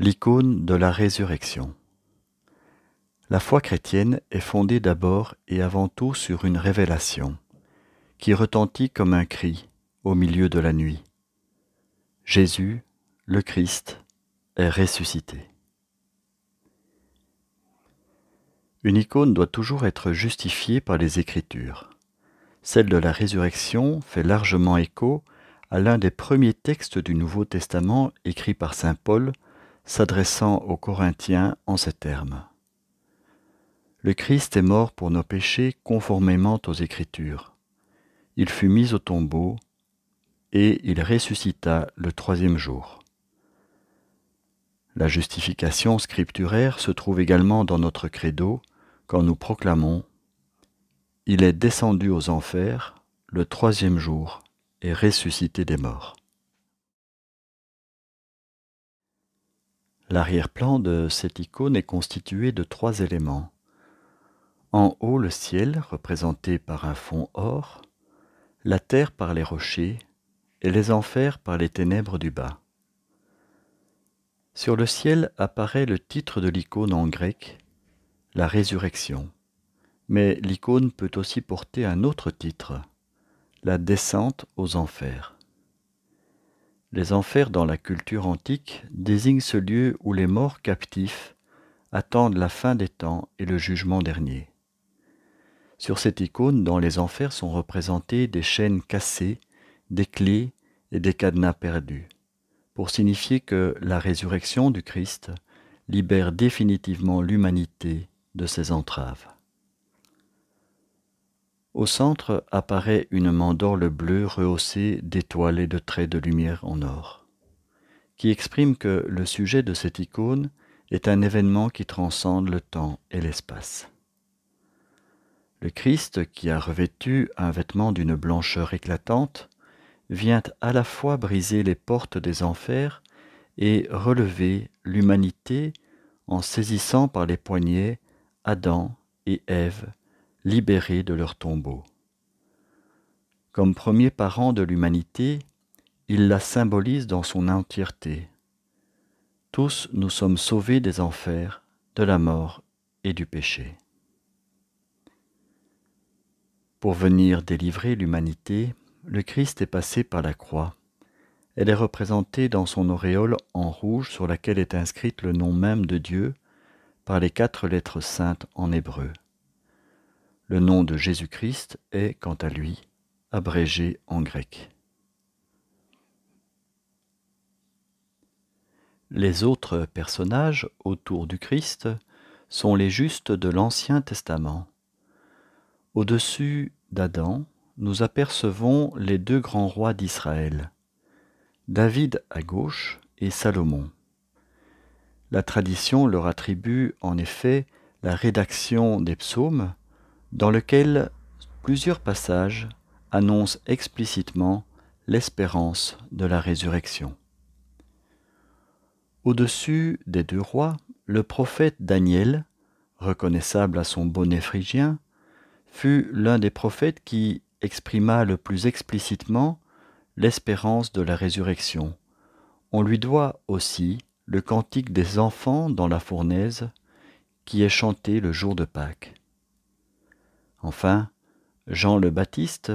L'icône de la résurrection. La foi chrétienne est fondée d'abord et avant tout sur une révélation, qui retentit comme un cri au milieu de la nuit. Jésus, le Christ, est ressuscité. Une icône doit toujours être justifiée par les Écritures. Celle de la résurrection fait largement écho à l'un des premiers textes du Nouveau Testament écrit par Saint Paul, s'adressant aux Corinthiens en ces termes. Le Christ est mort pour nos péchés conformément aux Écritures. Il fut mis au tombeau et il ressuscita le troisième jour. La justification scripturaire se trouve également dans notre credo quand nous proclamons ⁇ Il est descendu aux enfers le troisième jour et ressuscité des morts ⁇ L'arrière-plan de cette icône est constitué de trois éléments. En haut, le ciel, représenté par un fond or, la terre par les rochers et les enfers par les ténèbres du bas. Sur le ciel apparaît le titre de l'icône en grec, la résurrection, mais l'icône peut aussi porter un autre titre, la descente aux enfers. Les enfers dans la culture antique désignent ce lieu où les morts captifs attendent la fin des temps et le jugement dernier. Sur cette icône, dans les enfers sont représentées des chaînes cassées, des clés et des cadenas perdus, pour signifier que la résurrection du Christ libère définitivement l'humanité de ses entraves. Au centre apparaît une mandorle bleue rehaussée d'étoiles et de traits de lumière en or, qui exprime que le sujet de cette icône est un événement qui transcende le temps et l'espace. Le Christ, qui a revêtu un vêtement d'une blancheur éclatante, vient à la fois briser les portes des enfers et relever l'humanité en saisissant par les poignets Adam et Ève libérés de leur tombeau. Comme premier parent de l'humanité, il la symbolise dans son entièreté. Tous nous sommes sauvés des enfers, de la mort et du péché. Pour venir délivrer l'humanité, le Christ est passé par la croix. Elle est représentée dans son auréole en rouge sur laquelle est inscrite le nom même de Dieu par les quatre lettres saintes en hébreu. Le nom de Jésus-Christ est, quant à lui, abrégé en grec. Les autres personnages autour du Christ sont les justes de l'Ancien Testament. Au-dessus d'Adam, nous apercevons les deux grands rois d'Israël, David à gauche et Salomon. La tradition leur attribue en effet la rédaction des psaumes, dans lequel plusieurs passages annoncent explicitement l'espérance de la résurrection. Au-dessus des deux rois, le prophète Daniel, reconnaissable à son bonnet phrygien, fut l'un des prophètes qui exprima le plus explicitement l'espérance de la résurrection. On lui doit aussi le cantique des enfants dans la fournaise qui est chanté le jour de Pâques. Enfin, Jean le Baptiste,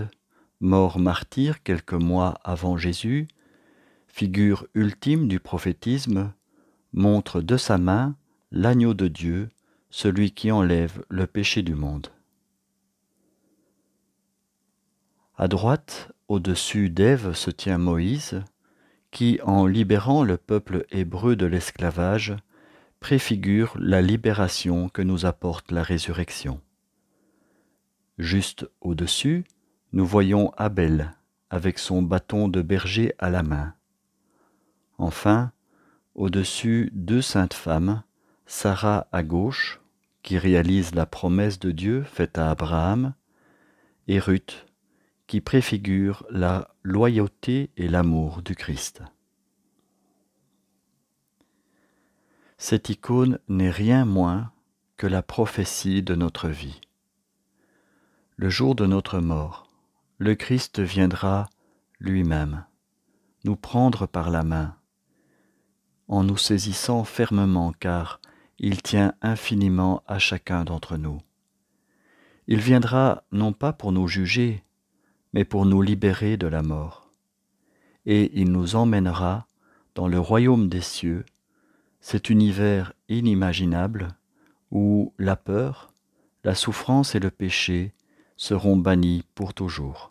mort martyr quelques mois avant Jésus, figure ultime du prophétisme, montre de sa main l'agneau de Dieu, celui qui enlève le péché du monde. À droite, au-dessus d'Ève, se tient Moïse, qui, en libérant le peuple hébreu de l'esclavage, préfigure la libération que nous apporte la résurrection. Juste au-dessus, nous voyons Abel avec son bâton de berger à la main. Enfin, au-dessus, deux saintes femmes, Sarah à gauche, qui réalise la promesse de Dieu faite à Abraham, et Ruth, qui préfigure la loyauté et l'amour du Christ. Cette icône n'est rien moins que la prophétie de notre vie le jour de notre mort, le Christ viendra lui-même nous prendre par la main, en nous saisissant fermement car il tient infiniment à chacun d'entre nous. Il viendra non pas pour nous juger, mais pour nous libérer de la mort. Et il nous emmènera dans le royaume des cieux, cet univers inimaginable où la peur, la souffrance et le péché seront bannis pour toujours.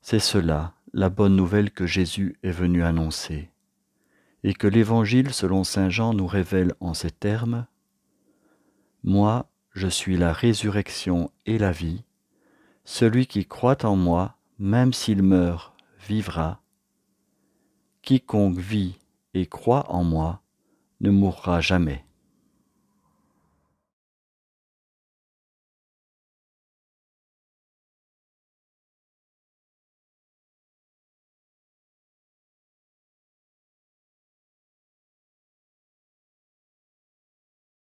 C'est cela la bonne nouvelle que Jésus est venu annoncer, et que l'Évangile selon Saint Jean nous révèle en ces termes. Moi, je suis la résurrection et la vie. Celui qui croit en moi, même s'il meurt, vivra. Quiconque vit et croit en moi ne mourra jamais.